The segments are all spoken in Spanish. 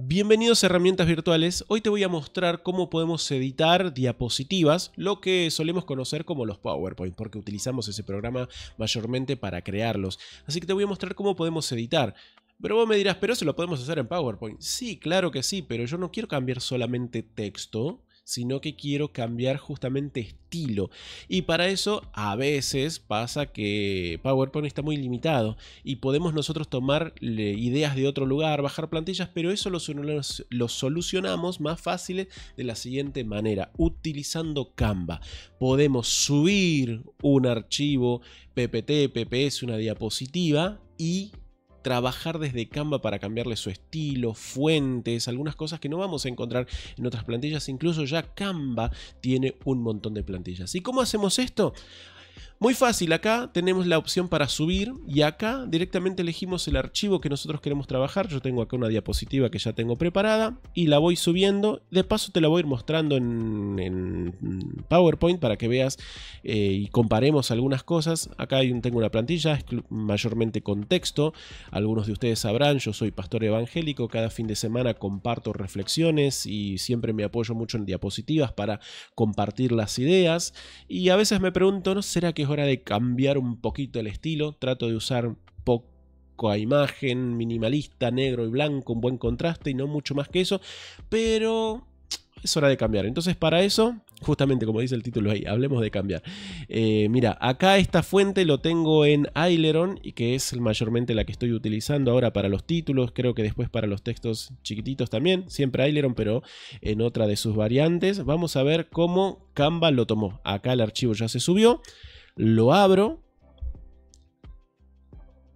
Bienvenidos a Herramientas Virtuales. Hoy te voy a mostrar cómo podemos editar diapositivas, lo que solemos conocer como los PowerPoint, porque utilizamos ese programa mayormente para crearlos. Así que te voy a mostrar cómo podemos editar. Pero vos me dirás, pero eso lo podemos hacer en PowerPoint. Sí, claro que sí, pero yo no quiero cambiar solamente texto, sino que quiero cambiar justamente estilo. Y para eso a veces pasa que PowerPoint está muy limitado y podemos nosotros tomar ideas de otro lugar, bajar plantillas, pero eso lo, solucionamos más fácil de la siguiente manera, utilizando Canva. Podemos subir un archivo PPT, PPS, una diapositiva y trabajar desde Canva para cambiarle su estilo, fuentes, algunas cosas que no vamos a encontrar en otras plantillas. Incluso ya Canva tiene un montón de plantillas. ¿Y cómo hacemos esto? Muy fácil, acá tenemos la opción para subir y acá directamente elegimos el archivo que nosotros queremos trabajar. Yo tengo acá una diapositiva que ya tengo preparada y la voy subiendo. De paso te la voy a ir mostrando en, PowerPoint para que veas eh, y comparemos algunas cosas. Acá tengo una plantilla es mayormente con texto. Algunos de ustedes sabrán, yo soy pastor evangélico. Cada fin de semana comparto reflexiones y siempre me apoyo mucho en diapositivas para compartir las ideas. Y a veces me pregunto, ¿no será que hora de cambiar un poquito el estilo. Trato de usar poco a imagen, minimalista, negro y blanco, un buen contraste y no mucho más que eso. Pero es hora de cambiar. Entonces para eso, justamente como dice el título ahí, hablemos de cambiar. Eh, mira, acá esta fuente lo tengo en Aileron y que es mayormente la que estoy utilizando ahora para los títulos, creo que después para los textos chiquititos también, siempre Aileron pero en otra de sus variantes. Vamos a ver cómo Canva lo tomó. Acá el archivo ya se subió. Lo abro.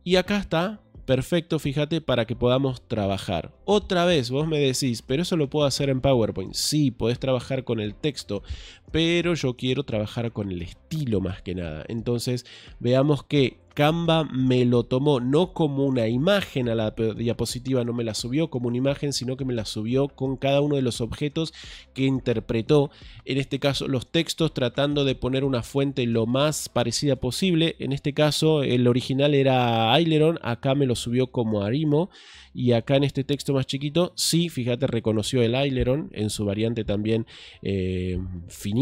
Y acá está. Perfecto, fíjate, para que podamos trabajar. Otra vez, vos me decís, pero eso lo puedo hacer en PowerPoint. Sí, podés trabajar con el texto, pero yo quiero trabajar con el estilo más que nada. Entonces veamos que Canva me lo tomó no como una imagen a la diapositiva, no me la subió como una imagen, sino que me la subió con cada uno de los objetos que interpretó, en este caso los textos, tratando de poner una fuente lo más parecida posible. En este caso el original era Aileron, acá me lo subió como Arimo y acá en este texto más chiquito, sí, fíjate, reconoció el Aileron en su variante también eh, finita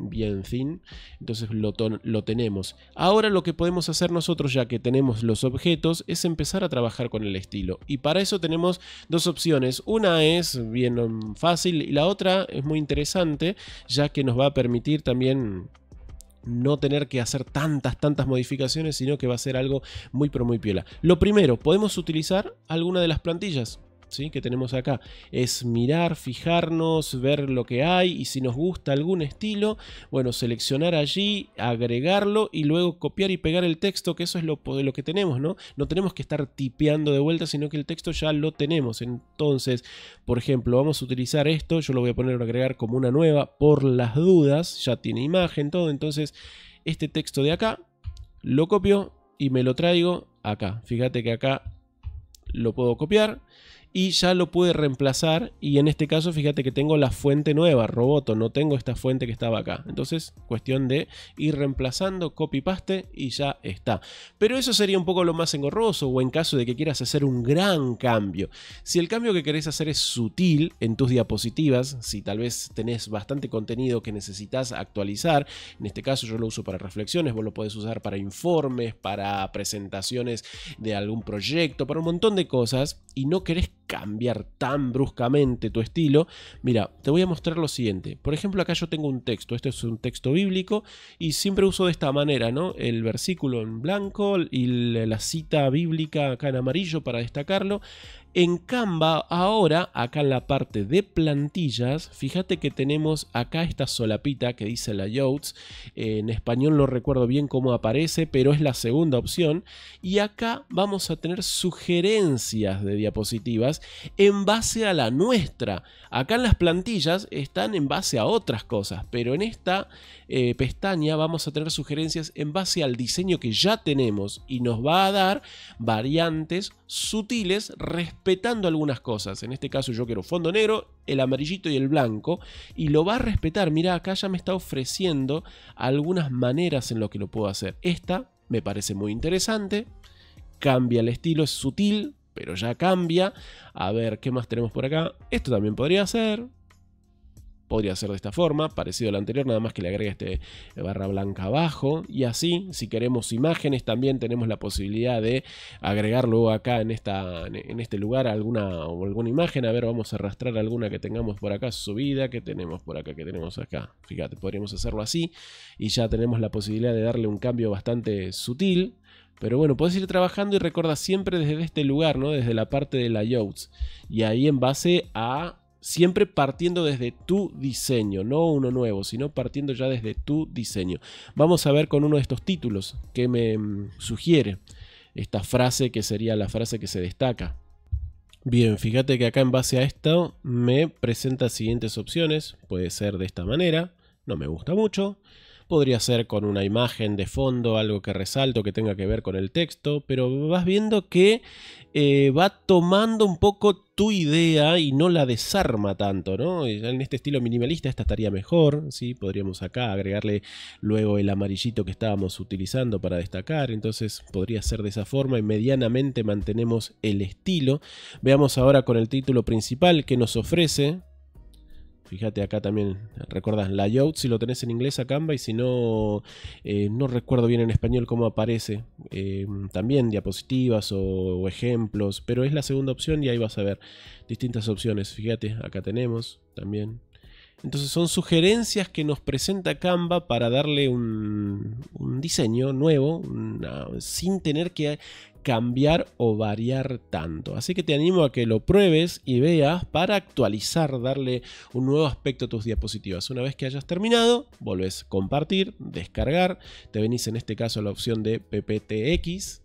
bien fin entonces lo, lo tenemos. Ahora lo que podemos hacer nosotros ya que tenemos los objetos es empezar a trabajar con el estilo y para eso tenemos dos opciones, una es bien um, fácil y la otra es muy interesante ya que nos va a permitir también no tener que hacer tantas, tantas modificaciones, sino que va a ser algo muy, pero muy piola. Lo primero, podemos utilizar alguna de las plantillas que tenemos acá. Es mirar, fijarnos, ver lo que hay y si nos gusta algún estilo, bueno, seleccionar allí, agregarlo y luego copiar y pegar el texto, que eso es lo, lo que tenemos, ¿no? No tenemos que estar tipeando de vuelta, sino que el texto ya lo tenemos. Entonces, por ejemplo, vamos a utilizar esto, yo lo voy a poner a agregar como una nueva por las dudas, ya tiene imagen, todo, entonces este texto de acá lo copio y me lo traigo acá. Fíjate que acá lo puedo copiar y ya lo pude reemplazar y en este caso fíjate que tengo la fuente nueva, Roboto, no tengo esta fuente que estaba acá. Entonces, cuestión de ir reemplazando, copy paste y ya está. Pero eso sería un poco lo más engorroso o en caso de que quieras hacer un gran cambio. Si el cambio que querés hacer es sutil en tus diapositivas, si tal vez tenés bastante contenido que necesitas actualizar, en este caso yo lo uso para reflexiones, vos lo podés usar para informes, para presentaciones de algún proyecto, para un montón de cosas y no querés cambiar tan bruscamente tu estilo. Mira, te voy a mostrar lo siguiente. Por ejemplo, acá yo tengo un texto. Este es un texto bíblico y siempre uso de esta manera, ¿no? El versículo en blanco y la cita bíblica acá en amarillo para destacarlo. En Canva ahora, acá en la parte de plantillas, fíjate que tenemos acá esta solapita que dice la layouts. En español no recuerdo bien cómo aparece, pero es la segunda opción. Y acá vamos a tener sugerencias de diapositivas en base a la nuestra. Acá en las plantillas están en base a otras cosas, pero en esta eh, pestaña vamos a tener sugerencias en base al diseño que ya tenemos y nos va a dar variantes sutiles respecto respetando algunas cosas. En este caso yo quiero fondo negro, el amarillito y el blanco. Y lo va a respetar. Mira, acá ya me está ofreciendo algunas maneras en lo que lo puedo hacer. Esta me parece muy interesante. Cambia el estilo, es sutil, pero ya cambia. A ver, ¿qué más tenemos por acá? Esto también podría ser podría ser de esta forma, parecido a la anterior, nada más que le agregue este eh, barra blanca abajo. Y así, si queremos imágenes, también tenemos la posibilidad de agregarlo acá en, esta, en este lugar alguna, alguna imagen. A ver, vamos a arrastrar alguna que tengamos por acá subida, que tenemos por acá, que tenemos acá. Fíjate, podríamos hacerlo así y ya tenemos la posibilidad de darle un cambio bastante sutil. Pero bueno, puedes ir trabajando y recuerda siempre desde este lugar, ¿no? Desde la parte de la layouts. Y ahí en base a siempre partiendo desde tu diseño, no uno nuevo, sino partiendo ya desde tu diseño. Vamos a ver con uno de estos títulos que me mm, sugiere esta frase que sería la frase que se destaca. Bien, fíjate que acá en base a esto me presenta siguientes opciones. Puede ser de esta manera, no me gusta mucho podría ser con una imagen de fondo, algo que resalto que tenga que ver con el texto, pero vas viendo que eh, va tomando un poco tu idea y no la desarma tanto, ¿no? En este estilo minimalista esta estaría mejor, ¿sí? Podríamos acá agregarle luego el amarillito que estábamos utilizando para destacar, entonces podría ser de esa forma y medianamente mantenemos el estilo. Veamos ahora con el título principal que nos ofrece, Fíjate acá también, recuerdas layout si lo tenés en inglés a Canva y si no, eh, no recuerdo bien en español cómo aparece. Eh, también diapositivas o, ejemplos, pero es la segunda opción y ahí vas a ver distintas opciones. Fíjate, acá tenemos también. Entonces son sugerencias que nos presenta Canva para darle un, diseño nuevo sin tener que cambiar o variar tanto. Así que te animo a que lo pruebes y veas para actualizar, darle un nuevo aspecto a tus diapositivas. Una vez que hayas terminado, volvés a compartir, descargar, te venís en este caso a la opción de PPTX,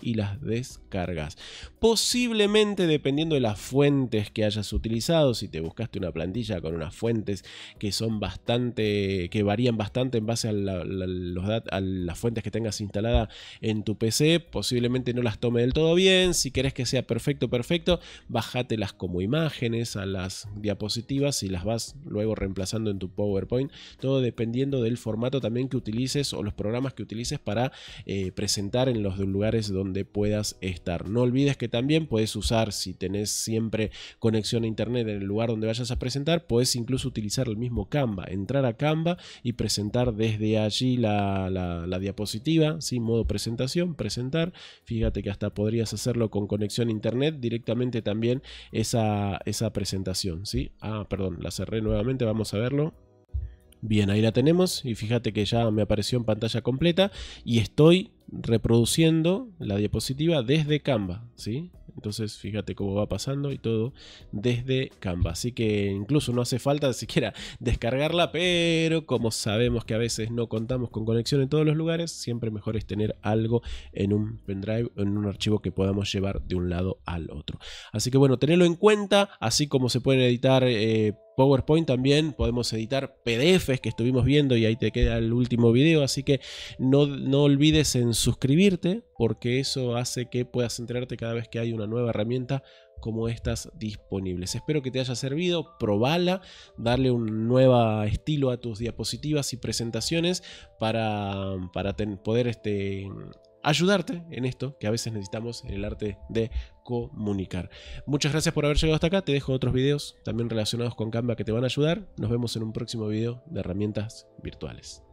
y las descargas. Posiblemente dependiendo de las fuentes que hayas utilizado, si te buscaste una plantilla con unas fuentes que son bastante, que varían bastante en base a, a las fuentes que tengas instalada en tu PC, posiblemente no las tome del todo bien. Si querés que sea perfecto, perfecto, bájatelas como imágenes a las diapositivas y las vas luego reemplazando en tu PowerPoint, todo dependiendo del formato también que utilices o los programas que utilices para eh, presentar en los lugares donde puedas estar. No olvides que también puedes usar, si tenés siempre conexión a internet en el lugar donde vayas a presentar, puedes incluso utilizar el mismo Canva, entrar a Canva y presentar desde allí la, diapositiva, sin modo presentación, presentar. Fíjate que hasta podrías hacerlo con conexión a internet directamente también esa, esa presentación. si Ah, perdón, la cerré nuevamente, vamos a verlo. Bien, ahí la tenemos y fíjate que ya me apareció en pantalla completa y estoy reproduciendo la diapositiva desde Canva, ¿sí? Entonces, fíjate cómo va pasando y todo desde Canva. Así que incluso no hace falta siquiera descargarla, pero como sabemos que a veces no contamos con conexión en todos los lugares, siempre mejor es tener algo en un pendrive en un archivo que podamos llevar de un lado al otro. Así que bueno, tenerlo en cuenta, así como se pueden editar. Eh, PowerPoint también, podemos editar PDFs que estuvimos viendo y ahí te queda el último video, así que no, olvides en suscribirte porque eso hace que puedas enterarte cada vez que hay una nueva herramienta como estas disponibles. Espero que te haya servido, probala, darle un nuevo estilo a tus diapositivas y presentaciones para, para poder este, ayudarte en esto que a veces necesitamos en el arte de comunicar. Muchas gracias por haber llegado hasta acá. Te dejo otros videos también relacionados con Canva que te van a ayudar. Nos vemos en un próximo video de herramientas virtuales.